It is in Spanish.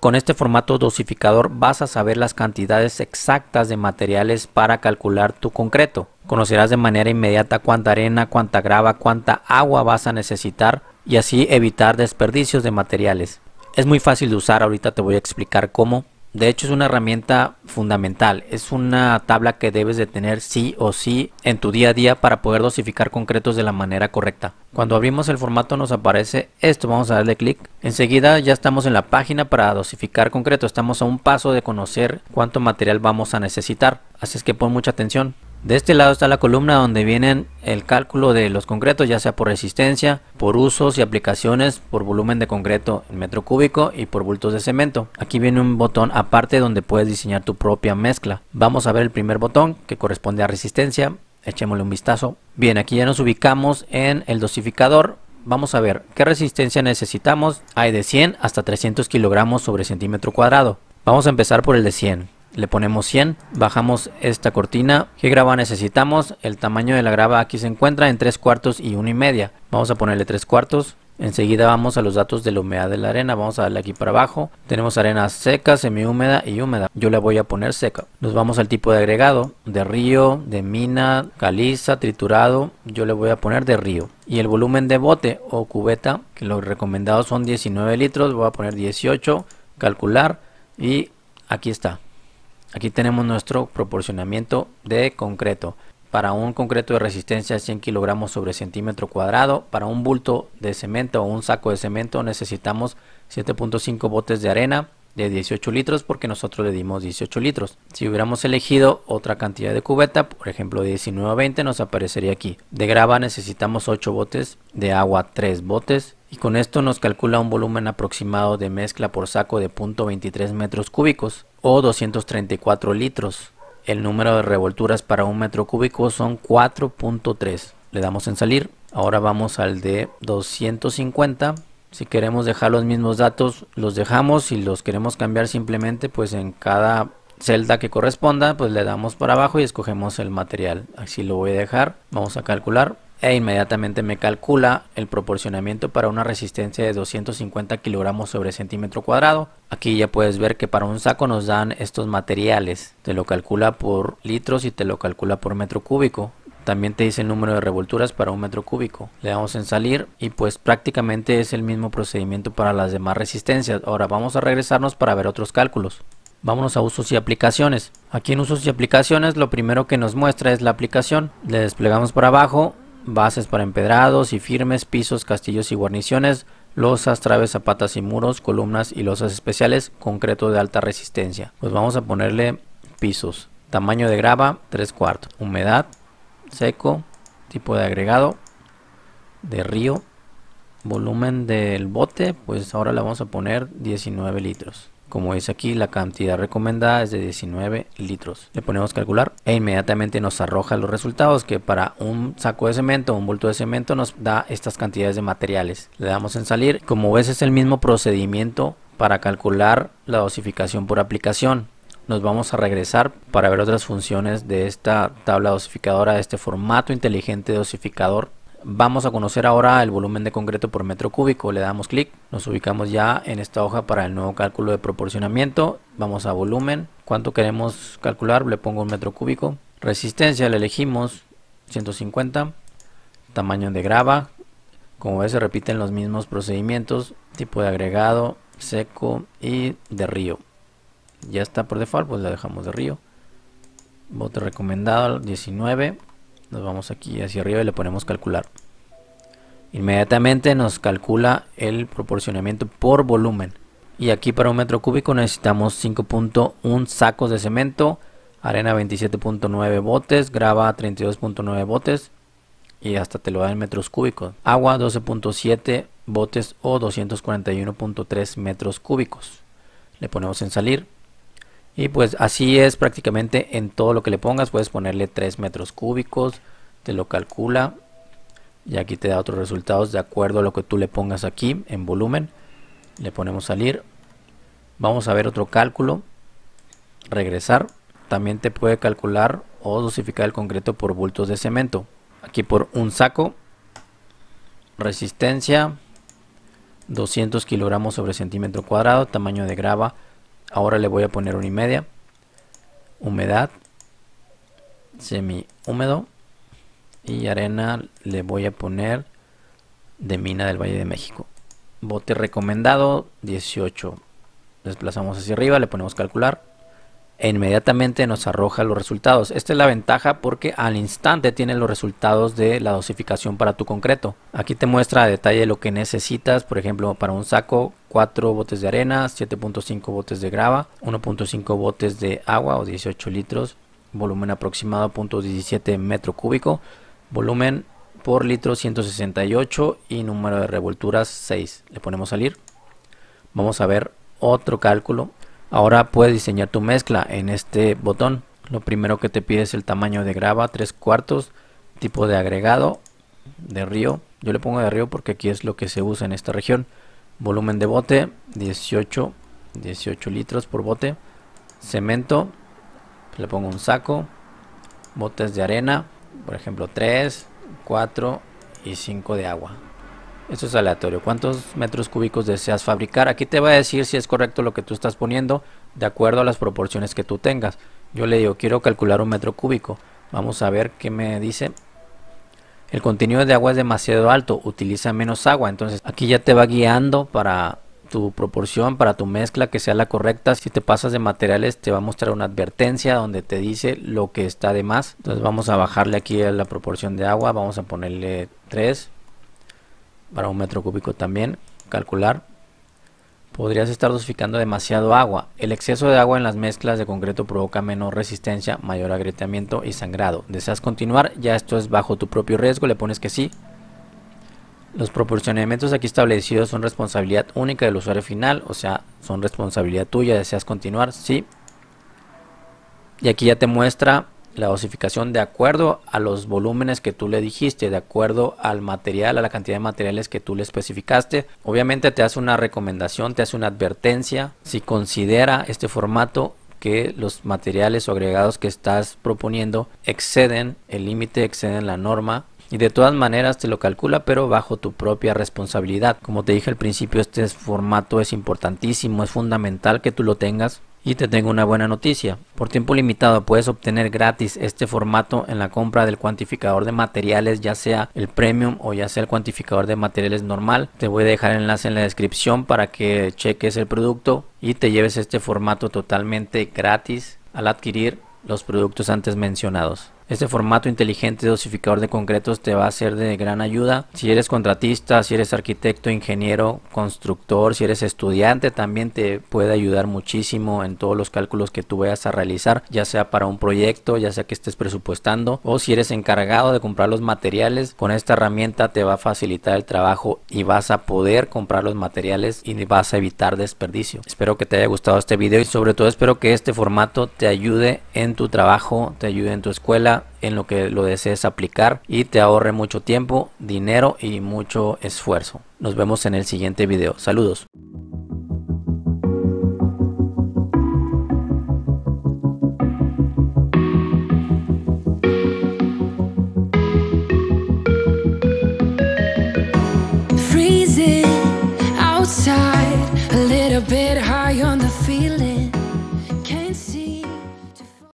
Con este formato dosificador vas a saber las cantidades exactas de materiales para calcular tu concreto. Conocerás de manera inmediata cuánta arena, cuánta grava, cuánta agua vas a necesitar y así evitar desperdicios de materiales. Es muy fácil de usar, ahorita te voy a explicar cómo. De hecho es una herramienta fundamental, es una tabla que debes de tener sí o sí en tu día a día para poder dosificar concretos de la manera correcta. Cuando abrimos el formato nos aparece esto, vamos a darle clic. Enseguida ya estamos en la página para dosificar concreto, estamos a un paso de conocer cuánto material vamos a necesitar, así es que pon mucha atención. De este lado está la columna donde vienen el cálculo de los concretos, ya sea por resistencia, por usos y aplicaciones, por volumen de concreto en metro cúbico y por bultos de cemento. Aquí viene un botón aparte donde puedes diseñar tu propia mezcla. Vamos a ver el primer botón que corresponde a resistencia. Echémosle un vistazo. Bien, aquí ya nos ubicamos en el dosificador vamos a ver qué resistencia necesitamos. Hay de 100 hasta 300 kilogramos sobre centímetro cuadrado. Vamos a empezar por el de 100 le ponemos 100, bajamos esta cortina, qué grava necesitamos, el tamaño de la grava aquí se encuentra en 3 cuartos y 1 y media, vamos a ponerle 3 cuartos, enseguida vamos a los datos de la humedad de la arena, vamos a darle aquí para abajo, tenemos arena seca, húmeda y húmeda, yo la voy a poner seca, nos vamos al tipo de agregado, de río, de mina, caliza, triturado, yo le voy a poner de río, y el volumen de bote o cubeta, que lo recomendados son 19 litros, voy a poner 18, calcular, y aquí está, Aquí tenemos nuestro proporcionamiento de concreto. Para un concreto de resistencia 100 kilogramos sobre centímetro cuadrado, para un bulto de cemento o un saco de cemento necesitamos 7.5 botes de arena de 18 litros porque nosotros le dimos 18 litros. Si hubiéramos elegido otra cantidad de cubeta, por ejemplo 19 a 20, nos aparecería aquí. De grava necesitamos 8 botes, de agua 3 botes y con esto nos calcula un volumen aproximado de mezcla por saco de 0.23 metros cúbicos o 234 litros. El número de revolturas para un metro cúbico son 4.3. Le damos en salir. Ahora vamos al de 250. Si queremos dejar los mismos datos, los dejamos. Si los queremos cambiar simplemente, pues en cada celda que corresponda, pues le damos para abajo y escogemos el material. Así lo voy a dejar. Vamos a calcular e inmediatamente me calcula el proporcionamiento para una resistencia de 250 kilogramos sobre centímetro cuadrado. Aquí ya puedes ver que para un saco nos dan estos materiales. Te lo calcula por litros y te lo calcula por metro cúbico. También te dice el número de revolturas para un metro cúbico. Le damos en salir y pues prácticamente es el mismo procedimiento para las demás resistencias. Ahora vamos a regresarnos para ver otros cálculos. Vámonos a usos y aplicaciones. Aquí en usos y aplicaciones lo primero que nos muestra es la aplicación. Le desplegamos para abajo bases para empedrados y firmes, pisos, castillos y guarniciones, losas, traves, zapatas y muros, columnas y losas especiales, concreto de alta resistencia. Pues vamos a ponerle pisos. Tamaño de grava, 3 cuartos. Humedad, seco, tipo de agregado, de río. Volumen del bote, pues ahora le vamos a poner 19 litros. Como dice aquí, la cantidad recomendada es de 19 litros. Le ponemos calcular e inmediatamente nos arroja los resultados que para un saco de cemento, un bulto de cemento nos da estas cantidades de materiales. Le damos en salir. Como ves es el mismo procedimiento para calcular la dosificación por aplicación. Nos vamos a regresar para ver otras funciones de esta tabla dosificadora, de este formato inteligente dosificador Vamos a conocer ahora el volumen de concreto por metro cúbico. Le damos clic, nos ubicamos ya en esta hoja para el nuevo cálculo de proporcionamiento. Vamos a volumen, cuánto queremos calcular, le pongo un metro cúbico. Resistencia le elegimos 150. Tamaño de grava, como ves se repiten los mismos procedimientos, tipo de agregado, seco y de río. Ya está por default, pues la dejamos de río. Bote recomendado 19. Nos vamos aquí hacia arriba y le ponemos calcular. Inmediatamente nos calcula el proporcionamiento por volumen. Y aquí para un metro cúbico necesitamos 5.1 sacos de cemento, arena 27.9 botes, grava 32.9 botes y hasta te lo da en metros cúbicos. Agua 12.7 botes o 241.3 metros cúbicos. Le ponemos en salir. Y pues así es prácticamente en todo lo que le pongas. Puedes ponerle 3 metros cúbicos. Te lo calcula. Y aquí te da otros resultados de acuerdo a lo que tú le pongas aquí en volumen. Le ponemos salir. Vamos a ver otro cálculo. Regresar. También te puede calcular o dosificar el concreto por bultos de cemento. Aquí por un saco. Resistencia. 200 kilogramos sobre centímetro cuadrado. Tamaño de grava Ahora le voy a poner una y media. Humedad. Semi húmedo. Y arena le voy a poner de mina del Valle de México. Bote recomendado 18. Desplazamos hacia arriba, le ponemos calcular. E inmediatamente nos arroja los resultados. Esta es la ventaja porque al instante tiene los resultados de la dosificación para tu concreto. Aquí te muestra a detalle lo que necesitas, por ejemplo, para un saco 4 botes de arena, 7.5 botes de grava, 1.5 botes de agua o 18 litros, volumen aproximado 0.17 metro cúbico, volumen por litro 168 y número de revolturas 6. Le ponemos salir. Vamos a ver otro cálculo Ahora puedes diseñar tu mezcla en este botón. Lo primero que te pide es el tamaño de grava, 3 cuartos, tipo de agregado, de río. Yo le pongo de río porque aquí es lo que se usa en esta región. Volumen de bote, 18, 18 litros por bote. Cemento, le pongo un saco. Botes de arena, por ejemplo 3, 4 y 5 de agua. Esto es aleatorio. ¿Cuántos metros cúbicos deseas fabricar? Aquí te va a decir si es correcto lo que tú estás poniendo de acuerdo a las proporciones que tú tengas. Yo le digo, quiero calcular un metro cúbico. Vamos a ver qué me dice. El contenido de agua es demasiado alto, utiliza menos agua. Entonces aquí ya te va guiando para tu proporción, para tu mezcla que sea la correcta. Si te pasas de materiales te va a mostrar una advertencia donde te dice lo que está de más. Entonces vamos a bajarle aquí a la proporción de agua. Vamos a ponerle 3 para un metro cúbico también, calcular, podrías estar dosificando demasiado agua. El exceso de agua en las mezclas de concreto provoca menor resistencia, mayor agrietamiento y sangrado. ¿Deseas continuar? Ya esto es bajo tu propio riesgo, le pones que sí. Los proporcionamientos aquí establecidos son responsabilidad única del usuario final, o sea, son responsabilidad tuya, deseas continuar, sí. Y aquí ya te muestra la dosificación de acuerdo a los volúmenes que tú le dijiste, de acuerdo al material, a la cantidad de materiales que tú le especificaste. Obviamente te hace una recomendación, te hace una advertencia. Si considera este formato que los materiales o agregados que estás proponiendo exceden el límite, exceden la norma, y de todas maneras te lo calcula pero bajo tu propia responsabilidad como te dije al principio este formato es importantísimo es fundamental que tú lo tengas y te tengo una buena noticia. Por tiempo limitado puedes obtener gratis este formato en la compra del cuantificador de materiales, ya sea el premium o ya sea el cuantificador de materiales normal. Te voy a dejar el enlace en la descripción para que cheques el producto y te lleves este formato totalmente gratis al adquirir los productos antes mencionados. Este formato inteligente de dosificador de concretos te va a ser de gran ayuda. Si eres contratista, si eres arquitecto, ingeniero, constructor, si eres estudiante, también te puede ayudar muchísimo en todos los cálculos que tú vayas a realizar, ya sea para un proyecto, ya sea que estés presupuestando o si eres encargado de comprar los materiales, con esta herramienta te va a facilitar el trabajo y vas a poder comprar los materiales y vas a evitar desperdicio. Espero que te haya gustado este video y sobre todo espero que este formato te ayude en tu trabajo, te ayude en tu escuela en lo que lo desees aplicar y te ahorre mucho tiempo, dinero y mucho esfuerzo. Nos vemos en el siguiente video. Saludos.